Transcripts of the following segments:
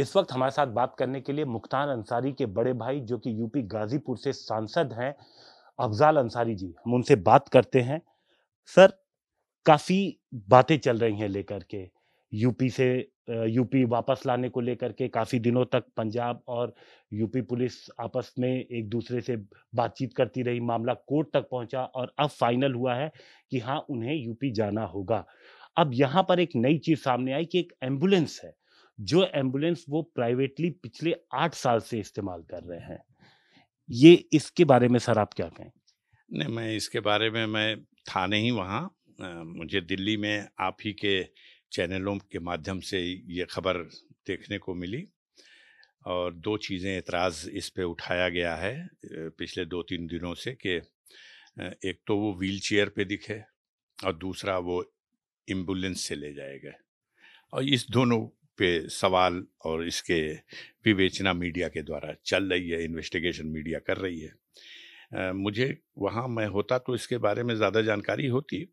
इस वक्त हमारे साथ बात करने के लिए मुख्तार अंसारी के बड़े भाई जो कि यूपी गाजीपुर से सांसद हैं अफजाल अंसारी जी हम उनसे बात करते हैं सर काफ़ी बातें चल रही हैं लेकर के यूपी से यूपी वापस लाने को लेकर के काफ़ी दिनों तक पंजाब और यूपी पुलिस आपस में एक दूसरे से बातचीत करती रही मामला कोर्ट तक पहुंचा और अब फाइनल हुआ है कि हाँ उन्हें यूपी जाना होगा अब यहाँ पर एक नई चीज़ सामने आई कि एक एम्बुलेंस है जो एम्बुलेंस वो प्राइवेटली पिछले आठ साल से इस्तेमाल कर रहे हैं ये इसके बारे में सर आप क्या कहें नहीं मैं इसके बारे में मैं था नहीं वहाँ मुझे दिल्ली में आप ही के चैनलों के माध्यम से ये खबर देखने को मिली और दो चीज़ें एतराज़ इस पे उठाया गया है पिछले दो तीन दिनों से कि एक तो वो व्हील चेयर पर दिखे और दूसरा वो एम्बुलेंस से ले जाए गए और इस दोनों पे सवाल और इसके विवेचना मीडिया के द्वारा चल रही है इन्वेस्टिगेशन मीडिया कर रही है मुझे वहाँ मैं होता तो इसके बारे में ज़्यादा जानकारी होती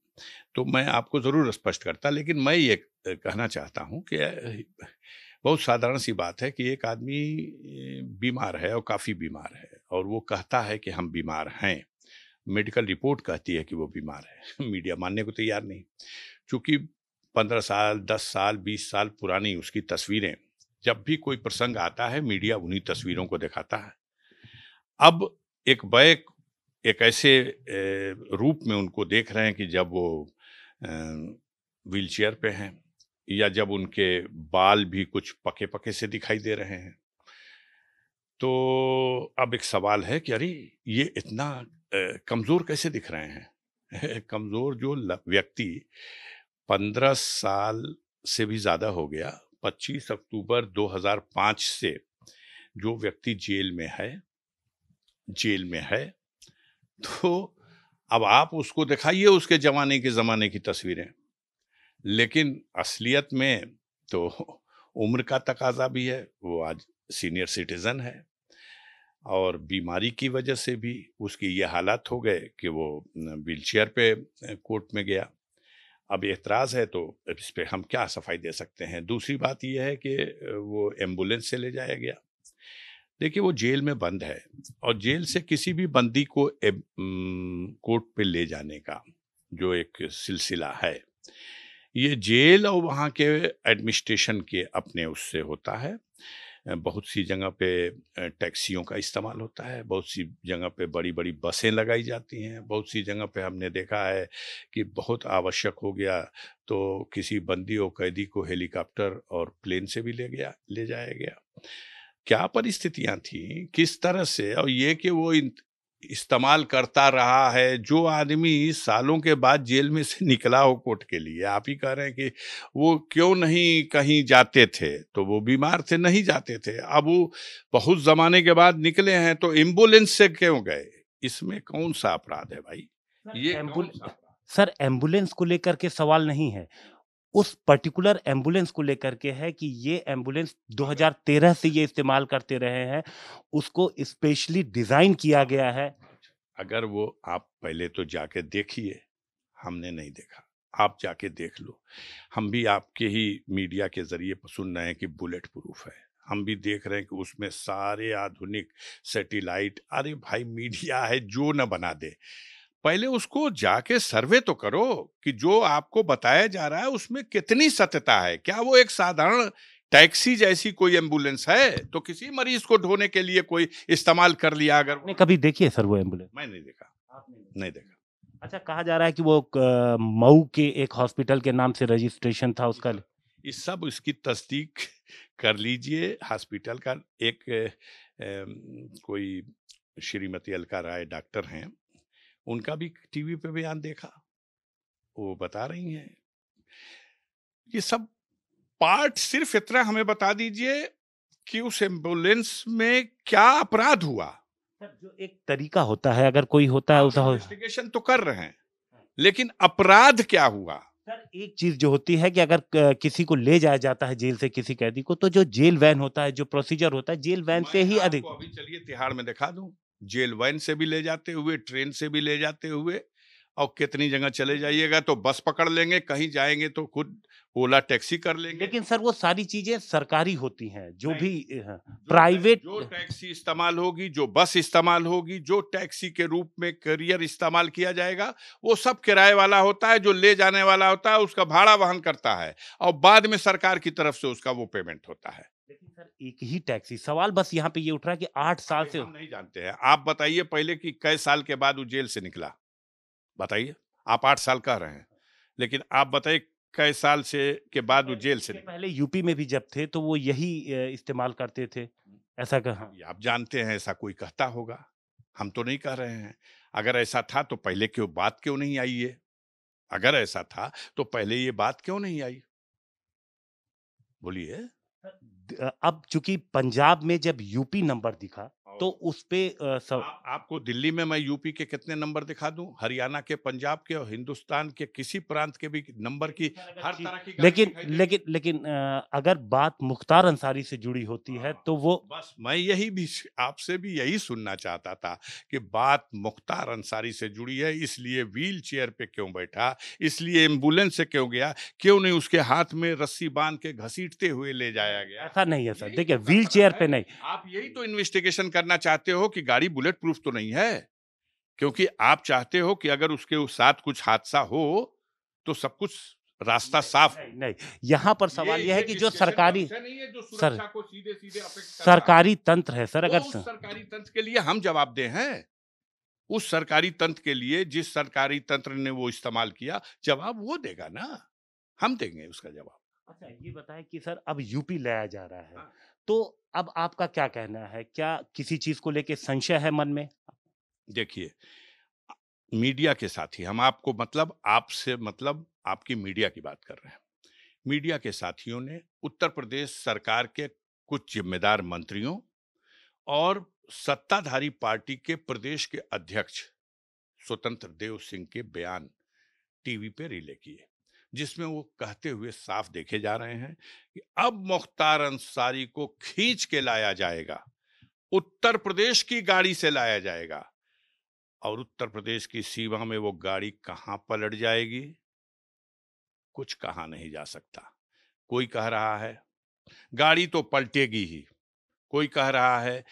तो मैं आपको ज़रूर स्पष्ट करता लेकिन मैं ये कहना चाहता हूँ कि बहुत साधारण सी बात है कि एक आदमी बीमार है और काफ़ी बीमार है और वो कहता है कि हम बीमार हैं मेडिकल रिपोर्ट कहती है कि वो बीमार है मीडिया मानने को तैयार नहीं चूँकि पंद्रह साल दस साल बीस साल पुरानी उसकी तस्वीरें जब भी कोई प्रसंग आता है मीडिया उन्हीं तस्वीरों को दिखाता है अब एक बैक एक ऐसे रूप में उनको देख रहे हैं कि जब वो व्हील चेयर पे हैं या जब उनके बाल भी कुछ पके पके से दिखाई दे रहे हैं तो अब एक सवाल है कि अरे ये इतना कमज़ोर कैसे दिख रहे हैं कमज़ोर जो व्यक्ति पंद्रह साल से भी ज़्यादा हो गया 25 अक्टूबर 2005 से जो व्यक्ति जेल में है जेल में है तो अब आप उसको दिखाइए उसके ज़माने के ज़माने की तस्वीरें लेकिन असलियत में तो उम्र का तकाजा भी है वो आज सीनियर सिटीज़न है और बीमारी की वजह से भी उसकी ये हालात हो गए कि वो व्हील चेयर पे कोर्ट में गया अब एतराज़ है तो इस पर हम क्या सफाई दे सकते हैं दूसरी बात यह है कि वो एम्बुलेंस से ले जाया गया देखिए वो जेल में बंद है और जेल से किसी भी बंदी को कोर्ट पे ले जाने का जो एक सिलसिला है ये जेल और वहाँ के एडमिनिस्ट्रेशन के अपने उससे होता है बहुत सी जगह पे टैक्सियों का इस्तेमाल होता है बहुत सी जगह पे बड़ी बड़ी बसें लगाई जाती हैं बहुत सी जगह पे हमने देखा है कि बहुत आवश्यक हो गया तो किसी बंदी और कैदी को हेलीकॉप्टर और प्लेन से भी ले गया ले जाया गया क्या परिस्थितियां थी किस तरह से और ये कि वो इस्तेमाल करता रहा है जो आदमी सालों के बाद जेल में से निकला हो कोर्ट के लिए आप ही कह रहे हैं कि वो क्यों नहीं कहीं जाते थे तो वो बीमार थे नहीं जाते थे अब वो बहुत ज़माने के बाद निकले हैं तो एम्बुलेंस से क्यों गए इसमें कौन सा अपराध है भाई ये एम्बुलेंस सर एम्बुलेंस को लेकर के सवाल नहीं है उस पर्टिकुलर एम्बुलेंस को लेकर के है कि ये एम्बुलेंस 2013 से ये इस्तेमाल करते रहे हैं उसको स्पेशली डिजाइन किया गया है अगर वो आप पहले तो जाके देखिए हमने नहीं देखा आप जाके देख लो हम भी आपके ही मीडिया के जरिए सुन रहे हैं कि बुलेट प्रूफ है हम भी देख रहे हैं कि उसमें सारे आधुनिक सैटेलाइट अरे भाई मीडिया है जो ना बना दे पहले उसको जाके सर्वे तो करो कि जो आपको बताया जा रहा है उसमें कितनी सत्यता है क्या वो एक साधारण टैक्सी जैसी कोई एम्बुलेंस है तो किसी मरीज को ढोने के लिए कोई इस्तेमाल कर लिया अगर नहीं कभी देखी है सर वो एम्बुलेंस मैं नहीं देखा आपने नहीं, नहीं देखा अच्छा कहा जा रहा है कि वो मऊ के एक हॉस्पिटल के नाम से रजिस्ट्रेशन था उसका इस सब इसकी तस्दीक कर लीजिए हॉस्पिटल का एक ए, कोई श्रीमती अलका राय डॉक्टर हैं उनका भी टीवी पे बयान देखा वो बता रही हैं ये सब पार्ट सिर्फ इतना हमें बता दीजिए कि उस एम्बुलेंस में क्या अपराध हुआ जो एक तरीका होता है अगर कोई होता है इन्वेस्टिगेशन तो कर रहे हैं लेकिन अपराध क्या हुआ सर एक चीज जो होती है कि अगर किसी को ले जाया जाता है जेल से किसी कैदी को तो जो जेल वैन होता है जो प्रोसीजर होता है जेल वैन से ही अधिक अभी चलिए तिहाड़ में दिखा दूं जेल वैन से भी ले जाते हुए ट्रेन से भी ले जाते हुए और कितनी जगह चले जाइएगा तो बस पकड़ लेंगे कहीं जाएंगे तो खुद ओला टैक्सी कर लेंगे लेकिन सर वो सारी चीजें सरकारी होती हैं जो भी हाँ, प्राइवेट जो टैक्सी इस्तेमाल होगी जो बस इस्तेमाल होगी जो टैक्सी के रूप में करियर इस्तेमाल किया जाएगा वो सब किराए वाला होता है जो ले जाने वाला होता है उसका भाड़ा वहन करता है और बाद में सरकार की तरफ से उसका वो पेमेंट होता है लेकिन सर एक ही टैक्सी सवाल बस यहाँ पे ये उठ रहा है कि आठ साल से नहीं जानते हैं आप बताइए पहले कि कई साल के बाद वो जेल से निकला बताइए आप आठ साल कह रहे हैं लेकिन आप बताइए कई साल से के बाद वो जेल से पहले यूपी में भी जब थे तो वो यही इस्तेमाल करते थे ऐसा कहा आप जानते हैं ऐसा कोई कहता होगा हम तो नहीं कह रहे हैं अगर ऐसा था तो पहले क्यों बात क्यों नहीं आई है अगर ऐसा था तो पहले ये बात क्यों नहीं आई बोलिए अब चूंकि पंजाब में जब यूपी नंबर दिखा तो उस पे आ, सब आ, आपको दिल्ली में मैं यूपी के कितने नंबर दिखा दूं हरियाणा के पंजाब के और हिंदुस्तान के किसी प्रांत के भी नंबर की हर तरह की लेकिन लेकिन लेकिन अगर बात मुख्तार अंसारी से जुड़ी होती है तो वो हाँ, बस मैं यही भी आपसे भी यही सुनना चाहता था कि बात मुख्तार अंसारी से जुड़ी है इसलिए व्हील चेयर पे क्यों बैठा इसलिए एम्बुलेंस से क्यों गया क्यों नहीं उसके हाथ में रस्सी बांध के घसीटते हुए ले जाया गया ऐसा नहीं है सर देखिए तो व्हील चेयर पे नहीं आप यही तो इन्वेस्टिगेशन कर करना चाहते हो कि गाड़ी बुलेट प्रूफ तो नहीं है क्योंकि आप चाहते हो कि अगर उसके उस साथ कुछ हादसा हो तो सब कुछ रास्ता साफ नहीं, नहीं यहाँ पर सवाल यह है कि जो सरकारी सर सीधे सीधे सरकारी तंत्र है सर तो अगर तो सरकारी तंत्र के लिए हम जवाब दे हैं उस सरकारी तंत्र के लिए जिस सरकारी तंत्र ने वो इस्तेमाल किया जवाब वो देगा ना हम देंगे उसका जवाब अच्छा ये बताएं कि सर अब यूपी लाया जा रहा है हाँ। तो अब आपका क्या कहना है क्या किसी चीज को लेके संशय है मन में देखिए मीडिया के साथ ही हम आपको मतलब आपसे मतलब आपकी मीडिया की बात कर रहे हैं मीडिया के साथियों ने उत्तर प्रदेश सरकार के कुछ जिम्मेदार मंत्रियों और सत्ताधारी पार्टी के प्रदेश के अध्यक्ष स्वतंत्र देव सिंह के बयान टीवी पे रिले किए जिसमें वो कहते हुए साफ देखे जा रहे हैं कि अब मुख्तार अंसारी को खींच के लाया जाएगा उत्तर प्रदेश की गाड़ी से लाया जाएगा और उत्तर प्रदेश की सीमा में वो गाड़ी कहाँ पलट जाएगी कुछ कहा नहीं जा सकता कोई कह रहा है गाड़ी तो पलटेगी ही कोई कह रहा है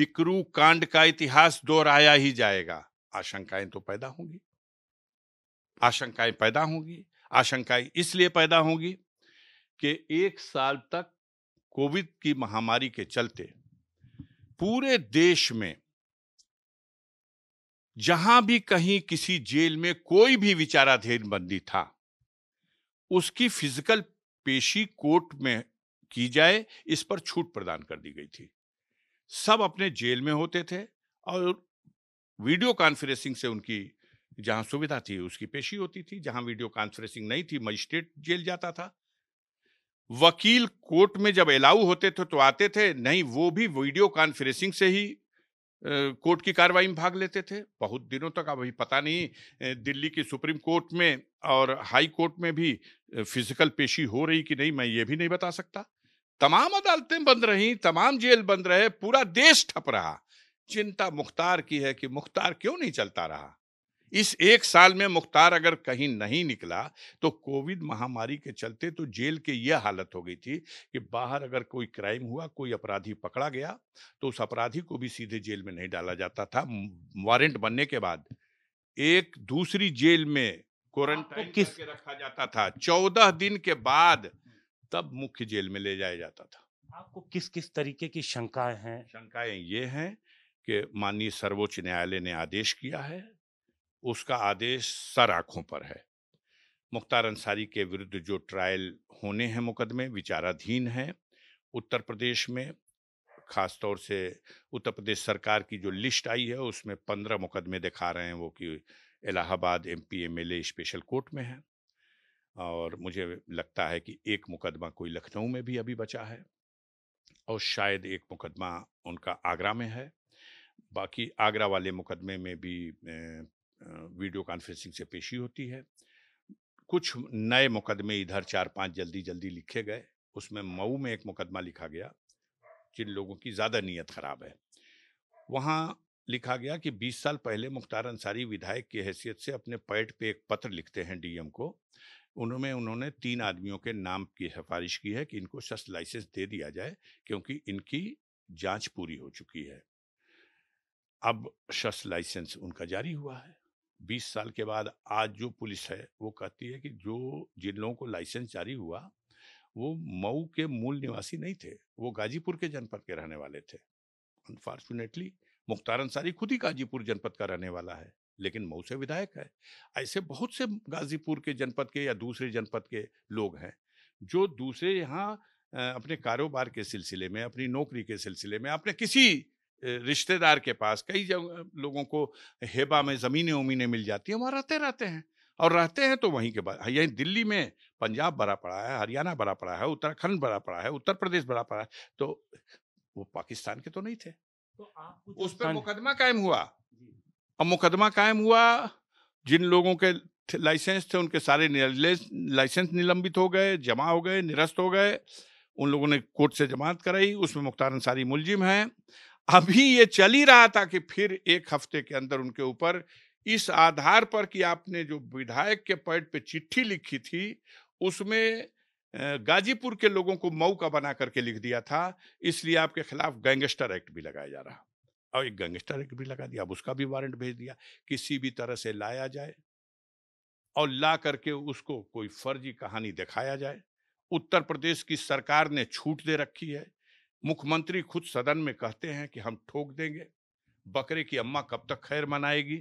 बिकरू कांड का इतिहास दोहराया ही जाएगा आशंकाएं तो पैदा होंगी आशंकाएं पैदा होंगी आशंकाएं इसलिए पैदा होंगी कि एक साल तक कोविड की महामारी के चलते पूरे देश में जहां भी कहीं किसी जेल में कोई भी विचाराधीन बंदी था उसकी फिजिकल पेशी कोर्ट में की जाए इस पर छूट प्रदान कर दी गई थी सब अपने जेल में होते थे और वीडियो कॉन्फ्रेंसिंग से उनकी जहां सुविधा थी उसकी पेशी होती थी जहां वीडियो कॉन्फ्रेंसिंग नहीं थी मजिस्ट्रेट जेल जाता था वकील कोर्ट में जब अलाउ होते थे तो आते थे नहीं वो भी वीडियो कॉन्फ्रेंसिंग से ही कोर्ट की कार्रवाई में भाग लेते थे बहुत दिनों तक अभी पता नहीं दिल्ली की सुप्रीम कोर्ट में और हाई कोर्ट में भी फिजिकल पेशी हो रही कि नहीं मैं ये भी नहीं बता सकता तमाम अदालतें बंद रहीं तमाम जेल बंद रहे पूरा देश ठप रहा चिंता मुख्तार की है कि मुख्तार क्यों नहीं चलता रहा इस एक साल में मुख्तार अगर कहीं नहीं निकला तो कोविड महामारी के चलते तो जेल के यह हालत हो गई थी कि बाहर अगर कोई क्राइम हुआ कोई अपराधी पकड़ा गया तो उस अपराधी को भी सीधे जेल में नहीं डाला जाता था वारंट बनने के बाद एक दूसरी जेल में क्वारंटाइन किस रखा जाता था चौदह दिन के बाद तब मुख्य जेल में ले जाया जाता था आपको किस किस तरीके की शंकाएं हैं शंकाएं ये हैं कि माननीय सर्वोच्च न्यायालय ने आदेश किया है उसका आदेश सर आंखों पर है मुख्तार अंसारी के विरुद्ध जो ट्रायल होने हैं मुकदमे विचाराधीन हैं उत्तर प्रदेश में ख़ास तौर से उत्तर प्रदेश सरकार की जो लिस्ट आई है उसमें पंद्रह मुकदमे दिखा रहे हैं वो कि Allahabad M P M L A special court में है और मुझे लगता है कि एक मुकदमा कोई लखनऊ में भी अभी बचा है और शायद एक मुकदमा उनका आगरा में है बाकी आगरा वाले मुकदमे में भी वीडियो कॉन्फ्रेंसिंग से पेशी होती है कुछ नए मुकदमे इधर चार पांच जल्दी जल्दी लिखे गए उसमें मऊ में एक मुकदमा लिखा गया जिन लोगों की ज़्यादा नीयत ख़राब है वहाँ लिखा गया कि 20 साल पहले मुख्तार अंसारी विधायक की हैसियत से अपने पैट पे एक पत्र लिखते हैं डीएम को उनमें उन्होंने तीन आदमियों के नाम की सिफारिश की है कि इनको शस्त्र लाइसेंस दे दिया जाए क्योंकि इनकी जांच पूरी हो चुकी है अब शस्त्र लाइसेंस उनका जारी हुआ है बीस साल के बाद आज जो पुलिस है वो कहती है कि जो जिन लोगों को लाइसेंस जारी हुआ वो मऊ के मूल निवासी नहीं थे वो गाजीपुर के जनपद के रहने वाले थे अनफॉर्चुनेटली मुख्तार अंसारी खुद ही गाजीपुर जनपद का रहने वाला है लेकिन मऊ से विधायक है ऐसे बहुत से गाजीपुर के जनपद के या दूसरे जनपद के लोग हैं जो दूसरे यहाँ अपने कारोबार के सिलसिले में अपनी नौकरी के सिलसिले में अपने किसी रिश्तेदार के पास कई जगह लोगों को हेबा में ज़मीनें उमीनें मिल जाती हैं वहाँ रहते रहते हैं और रहते हैं तो वहीं के बाद हाँ, यहीं दिल्ली में पंजाब भरा पड़ा है हरियाणा भरा पड़ा है उत्तराखंड भरा पड़ा है उत्तर प्रदेश भरा पड़ा है तो वो पाकिस्तान के तो नहीं थे तो आप उस पर मुकदमा कायम हुआ अब मुकदमा कायम हुआ जिन लोगों के लाइसेंस थे उनके सारे लाइसेंस निलंबित हो गए जमा हो गए निरस्त हो गए उन लोगों ने कोर्ट से जमानत कराई उसमें मुख्तार अंसारी मुलजिम हैं अभी ये चल ही रहा था कि फिर एक हफ्ते के अंदर उनके ऊपर इस आधार पर कि आपने जो विधायक के पैड पे चिट्ठी लिखी थी उसमें गाजीपुर के लोगों को मऊ का बना करके लिख दिया था इसलिए आपके खिलाफ गैंगस्टर एक्ट भी लगाया जा रहा और एक गैंगस्टर एक्ट भी लगा दिया अब उसका भी वारंट भेज दिया किसी भी तरह से लाया जाए और ला करके उसको कोई फर्जी कहानी दिखाया जाए उत्तर प्रदेश की सरकार ने छूट दे रखी है मुख्यमंत्री खुद सदन में कहते हैं कि हम ठोक देंगे बकरे की अम्मा कब तक खैर मनाएगी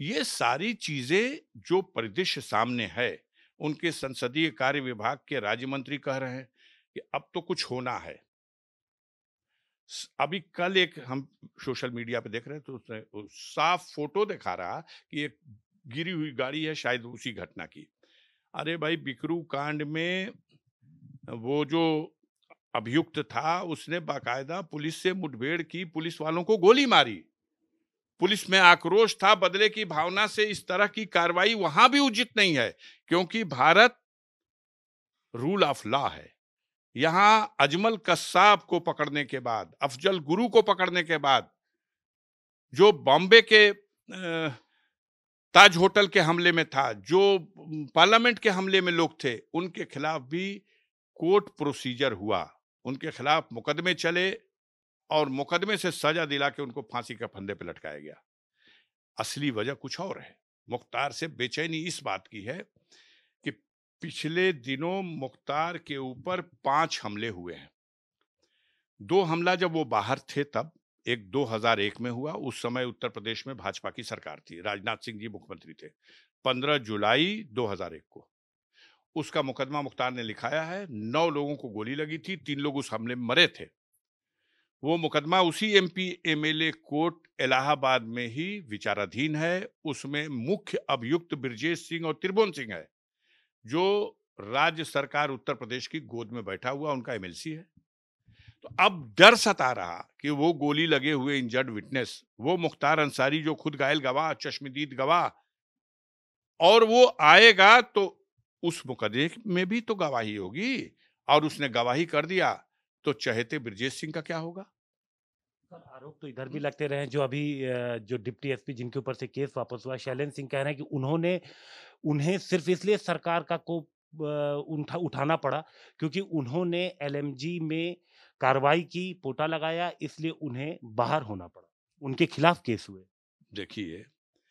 ये सारी चीजें जो परिदृश्य सामने है उनके संसदीय कार्य विभाग के राज्य मंत्री कह रहे हैं कि अब तो कुछ होना है अभी कल एक हम सोशल मीडिया पे देख रहे हैं तो उसने साफ फोटो दिखा रहा कि एक गिरी हुई गाड़ी है शायद उसी घटना की अरे भाई बिकरू कांड में वो जो अभियुक्त था उसने बाकायदा पुलिस से मुठभेड़ की पुलिस वालों को गोली मारी पुलिस में आक्रोश था बदले की भावना से इस तरह की कार्रवाई वहां भी उचित नहीं है क्योंकि भारत रूल ऑफ लॉ है यहां अजमल कस्साब को पकड़ने के बाद अफजल गुरु को पकड़ने के बाद जो बॉम्बे के ताज होटल के हमले में था जो पार्लियामेंट के हमले में लोग थे उनके खिलाफ भी कोर्ट प्रोसीजर हुआ उनके खिलाफ मुकदमे चले और मुकदमे से सजा दिला के उनको फांसी के फंदे पर लटकाया गया असली वजह कुछ और है मुख्तार से बेचैनी इस बात की है कि पिछले दिनों मुख्तार के ऊपर पांच हमले हुए हैं दो हमला जब वो बाहर थे तब एक 2001 में हुआ उस समय उत्तर प्रदेश में भाजपा की सरकार थी राजनाथ सिंह जी मुख्यमंत्री थे 15 जुलाई 2001 को उसका मुकदमा मुख्तार ने लिखाया है नौ लोगों को गोली लगी थी तीन लोग उस हमले में मरे थे वो मुकदमा उसी एमपी एमएलए कोर्ट इलाहाबाद में ही विचाराधीन है उसमें मुख्य अभियुक्त ब्रजेश सिंह और त्रिभुवन सिंह है जो राज्य सरकार उत्तर प्रदेश की गोद में बैठा हुआ उनका एमएलसी है तो अब डर सता रहा कि वो गोली लगे हुए इंजर्ड विटनेस वो मुख्तार अंसारी जो खुद घायल गवाह चश्मदीद गवाह और वो आएगा तो उस मुकदमे में भी तो गवाही होगी और उसने गवाही कर दिया तो चहेते ब्रजेश सिंह का क्या होगा आरोप तो इधर भी लगते रहे जो अभी जो डिप्टी एसपी जिनके ऊपर से केस वापस हुआ शैलेंद्र सिंह कह रहे हैं कि उन्होंने उन्हें सिर्फ इसलिए सरकार का को उठा उठाना पड़ा क्योंकि उन्होंने एलएमजी में कार्रवाई की पोटा लगाया इसलिए उन्हें बाहर होना पड़ा उनके खिलाफ केस हुए देखिए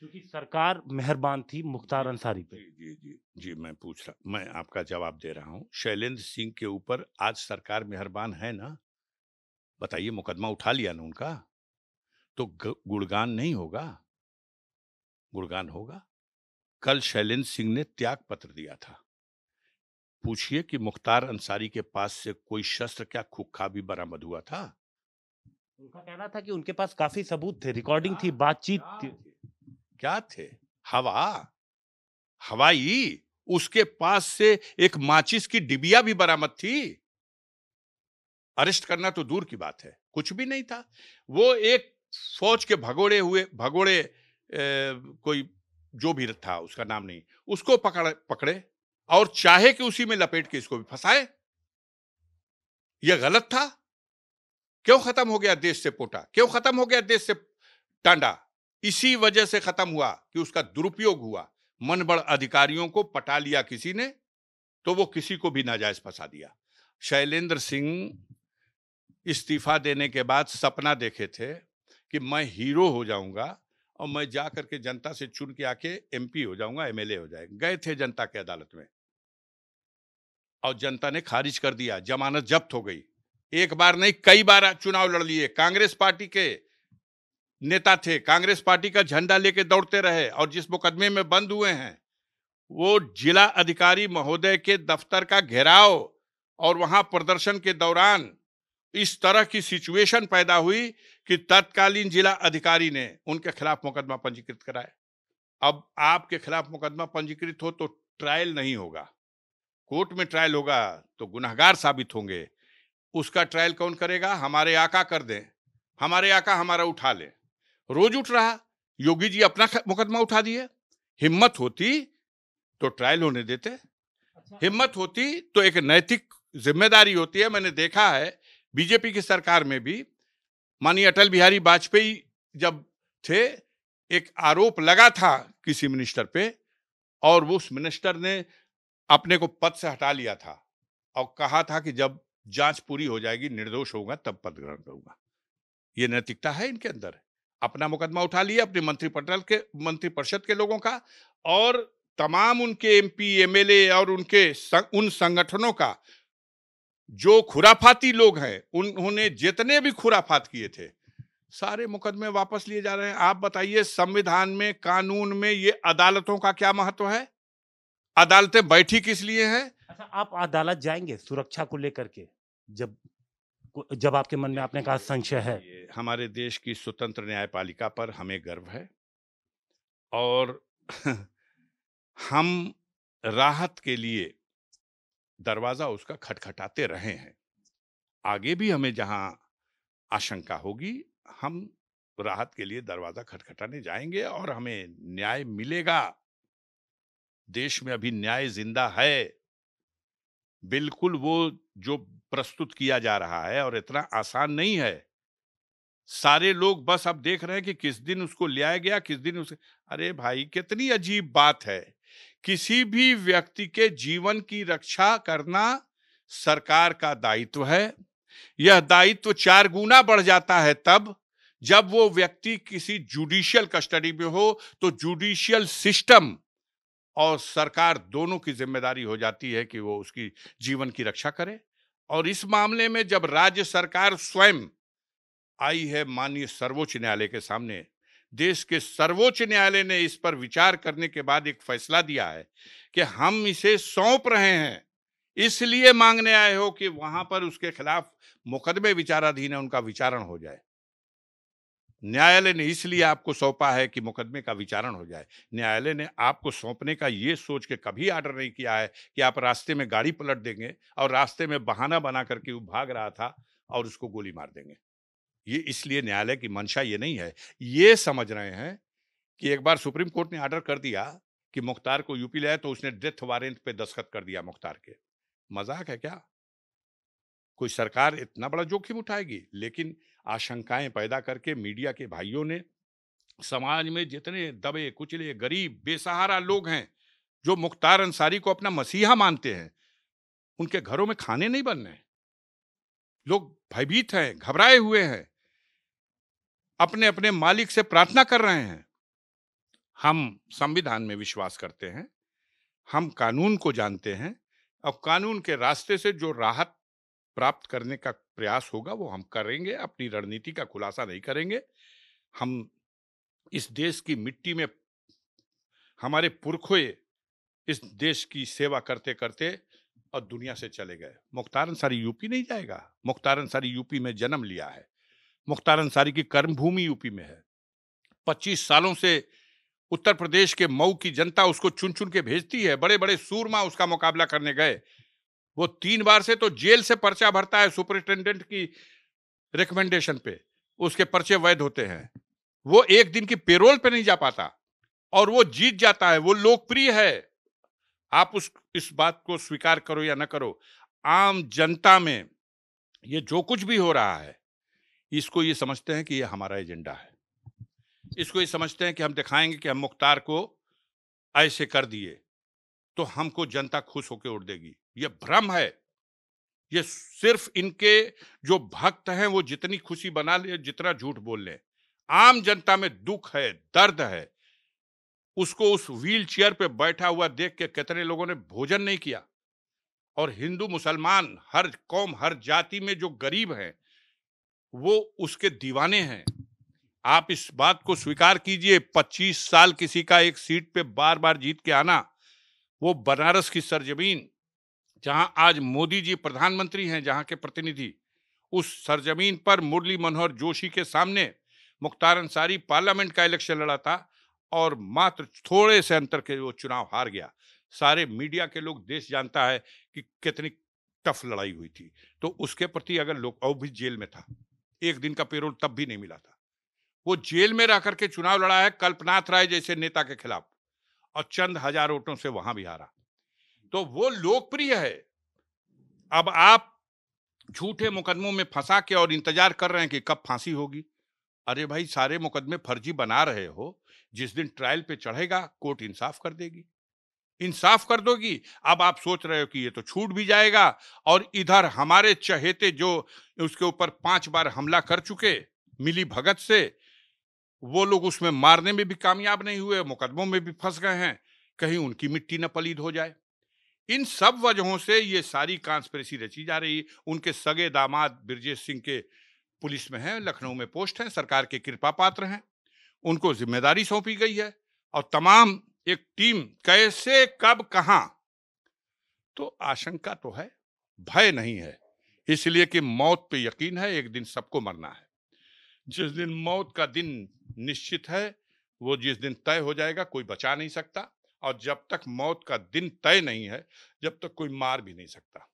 क्योंकि सरकार मेहरबान थी मुख्तार अंसारी पे जी जी जी मैं पूछ रहा मैं आपका जवाब दे रहा हूँ शैलेंद्र सिंह के ऊपर आज सरकार मेहरबान है ना बताइए मुकदमा उठा लिया ना उनका तो गुणगान नहीं होगा गुणगान होगा कल शैलेंद्र सिंह ने त्याग पत्र दिया था पूछिए कि मुख्तार अंसारी के पास से कोई शस्त्र क्या खुखा भी बरामद हुआ था उनका कहना था कि उनके पास काफी सबूत थे रिकॉर्डिंग थी बातचीत क्या थे हवा हवाई उसके पास से एक माचिस की डिबिया भी बरामद थी अरेस्ट करना तो दूर की बात है कुछ भी नहीं था वो एक फौज के भगोड़े हुए भगोड़े ए, कोई जो भी था उसका नाम नहीं उसको पकड़ पकड़े और चाहे कि उसी में लपेट के इसको भी फंसाए यह गलत था क्यों खत्म हो गया देश से पोटा क्यों खत्म हो गया देश से टांडा इसी वजह से खत्म हुआ कि उसका दुरुपयोग हुआ मनबड़ अधिकारियों को पटा लिया किसी ने तो वो किसी को भी नाजायज फंसा दिया शैलेंद्र सिंह इस्तीफा देने के बाद सपना देखे थे कि मैं हीरो हो जाऊंगा और मैं जा करके जनता से चुन के आके एमपी हो जाऊंगा एमएलए हो जाए गए थे जनता के अदालत में और जनता ने खारिज कर दिया जमानत जब्त हो गई एक बार नहीं कई बार चुनाव लड़ लिए कांग्रेस पार्टी के नेता थे कांग्रेस पार्टी का झंडा लेके दौड़ते रहे और जिस मुकदमे में बंद हुए हैं वो जिला अधिकारी महोदय के दफ्तर का घेराव और वहां प्रदर्शन के दौरान इस तरह की सिचुएशन पैदा हुई कि तत्कालीन जिला अधिकारी ने उनके खिलाफ मुकदमा पंजीकृत कराया अब आपके खिलाफ मुकदमा पंजीकृत हो तो ट्रायल नहीं होगा कोर्ट में ट्रायल होगा तो गुनाहगार साबित होंगे उसका ट्रायल कौन करेगा हमारे आका कर दें हमारे आका हमारा उठा लें रोज उठ रहा योगी जी अपना मुकदमा उठा दिए हिम्मत होती तो ट्रायल होने देते अच्छा। हिम्मत होती तो एक नैतिक जिम्मेदारी होती है मैंने देखा है बीजेपी की सरकार में भी माननीय अटल बिहारी वाजपेयी जब थे एक आरोप लगा था किसी मिनिस्टर पे और वो उस मिनिस्टर ने अपने को पद से हटा लिया था और कहा था कि जब जांच पूरी हो जाएगी निर्दोष होगा तब पद ग्रहण करूंगा ये नैतिकता है इनके अंदर अपना मुकदमा उठा लिया अपने मंत्रिपटल के मंत्रिपरिषद के लोगों का और तमाम उनके एमपी एमएलए और उनके संग, उन संगठनों का जो खुराफाती लोग हैं उन्होंने जितने भी खुराफात किए थे सारे मुकदमे वापस लिए जा रहे हैं आप बताइए संविधान में कानून में ये अदालतों का क्या महत्व है अदालतें बैठी किस लिए हैं अच्छा आप अदालत जाएंगे सुरक्षा को लेकर के जब जब आपके मन में आपने कहा संशय है हमारे देश की स्वतंत्र न्यायपालिका पर हमें गर्व है और हम राहत के लिए दरवाज़ा उसका खटखटाते रहे हैं आगे भी हमें जहां आशंका होगी हम राहत के लिए दरवाज़ा खटखटाने जाएंगे और हमें न्याय मिलेगा देश में अभी न्याय जिंदा है बिल्कुल वो जो प्रस्तुत किया जा रहा है और इतना आसान नहीं है सारे लोग बस अब देख रहे हैं कि किस दिन उसको लिया गया किस दिन उसे अरे भाई कितनी अजीब बात है किसी भी व्यक्ति के जीवन की रक्षा करना सरकार का दायित्व है यह दायित्व चार गुना बढ़ जाता है तब जब वो व्यक्ति किसी जुडिशियल कस्टडी में हो तो जुडिशियल सिस्टम और सरकार दोनों की जिम्मेदारी हो जाती है कि वो उसकी जीवन की रक्षा करे और इस मामले में जब राज्य सरकार स्वयं आई है माननीय सर्वोच्च न्यायालय के सामने देश के सर्वोच्च न्यायालय ने इस पर विचार करने के बाद एक फैसला दिया है कि हम इसे सौंप रहे हैं इसलिए मांगने आए हो कि वहां पर उसके खिलाफ मुकदमे विचाराधीन है उनका विचारण हो जाए न्यायालय ने इसलिए आपको सौंपा है कि मुकदमे का विचारण हो जाए न्यायालय ने आपको सौंपने का ये सोच के कभी आर्डर नहीं किया है कि आप रास्ते में गाड़ी पलट देंगे और रास्ते में बहाना बना करके वो भाग रहा था और उसको गोली मार देंगे ये इसलिए न्यायालय की मंशा ये नहीं है ये समझ रहे हैं कि एक बार सुप्रीम कोर्ट ने आर्डर कर दिया कि मुख्तार को यूपी लाए तो उसने डेथ वारंट पे दस्खत कर दिया मुख्तार के मजाक है क्या कोई सरकार इतना बड़ा जोखिम उठाएगी लेकिन आशंकाएं पैदा करके मीडिया के भाइयों ने समाज में जितने दबे कुचले गरीब बेसहारा लोग हैं जो मुख्तार अंसारी को अपना मसीहा मानते हैं उनके घरों में खाने नहीं बन रहे लोग भयभीत हैं घबराए हुए हैं अपने अपने मालिक से प्रार्थना कर रहे हैं हम संविधान में विश्वास करते हैं हम कानून को जानते हैं और कानून के रास्ते से जो राहत प्राप्त करने का प्रयास होगा वो हम करेंगे अपनी रणनीति का खुलासा नहीं करेंगे हम इस देश की मिट्टी में हमारे पुरखों इस देश की सेवा करते करते और दुनिया से चले गए मुख्तार अंसारी यूपी नहीं जाएगा मुख्तार अंसारी यूपी में जन्म लिया है मुख्तार अंसारी की कर्मभूमि यूपी में है 25 सालों से उत्तर प्रदेश के मऊ की जनता उसको चुन चुन के भेजती है बड़े बड़े सूरमा उसका मुकाबला करने गए वो तीन बार से तो जेल से पर्चा भरता है सुपरिंटेंडेंट की रिकमेंडेशन पे उसके पर्चे वैध होते हैं वो एक दिन की पेरोल पे नहीं जा पाता और वो जीत जाता है वो लोकप्रिय है आप उस इस बात को स्वीकार करो या ना करो आम जनता में ये जो कुछ भी हो रहा है इसको ये समझते हैं कि ये हमारा एजेंडा है इसको ये समझते हैं कि हम दिखाएंगे कि हम मुख्तार को ऐसे कर दिए तो हमको जनता खुश होकर उड़ देगी यह भ्रम है ये सिर्फ इनके जो भक्त हैं वो जितनी खुशी बना ले जितना झूठ बोल ले आम जनता में दुख है दर्द है उसको उस व्हील चेयर पर बैठा हुआ देख के कितने लोगों ने भोजन नहीं किया और हिंदू मुसलमान हर कौम हर जाति में जो गरीब हैं वो उसके दीवाने हैं आप इस बात को स्वीकार कीजिए 25 साल किसी का एक सीट पे बार बार जीत के आना वो बनारस की सरजमीन जहां आज मोदी जी प्रधानमंत्री हैं जहां के प्रतिनिधि उस सरजमीन पर मुरली मनोहर जोशी के सामने मुख्तार अंसारी पार्लियामेंट का इलेक्शन लड़ा था और मात्र थोड़े से अंतर के वो चुनाव हार गया सारे मीडिया के लोग देश जानता है कि कितनी टफ लड़ाई हुई थी तो उसके प्रति अगर लोग और भी जेल में था एक दिन का पेरोल तब भी नहीं मिला था वो जेल में रह करके चुनाव लड़ा है कल्पनाथ राय जैसे नेता के खिलाफ और चंद हजार वोटों से वहां भी हारा तो वो लोकप्रिय है अब आप झूठे मुकदमों में फंसा के और इंतजार कर रहे हैं कि कब फांसी होगी अरे भाई सारे मुकदमे फर्जी बना रहे हो जिस दिन ट्रायल पे चढ़ेगा कोर्ट इंसाफ कर देगी इंसाफ कर दोगी अब आप सोच रहे हो कि ये तो छूट भी जाएगा और इधर हमारे चहेते जो उसके ऊपर पांच बार हमला कर चुके मिली भगत से वो लोग उसमें मारने में भी कामयाब नहीं हुए मुकदमों में भी फंस गए हैं कहीं उनकी मिट्टी न पलीद हो जाए इन सब वजहों से ये सारी कॉन्स्परेसी रची जा रही उनके सगे दामाद ब्रजेश सिंह के पुलिस में हैं लखनऊ में पोस्ट हैं सरकार के कृपा पात्र हैं उनको जिम्मेदारी सौंपी गई है और तमाम एक टीम कैसे कब कहाँ तो आशंका तो है भय नहीं है इसलिए कि मौत पे यकीन है एक दिन सबको मरना है जिस दिन मौत का दिन निश्चित है वो जिस दिन तय हो जाएगा कोई बचा नहीं सकता और जब तक मौत का दिन तय नहीं है जब तक कोई मार भी नहीं सकता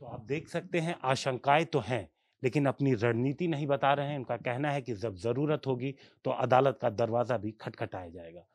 तो आप देख सकते हैं आशंकाएं तो हैं लेकिन अपनी रणनीति नहीं बता रहे हैं उनका कहना है कि जब ज़रूरत होगी तो अदालत का दरवाज़ा भी खटखटाया जाएगा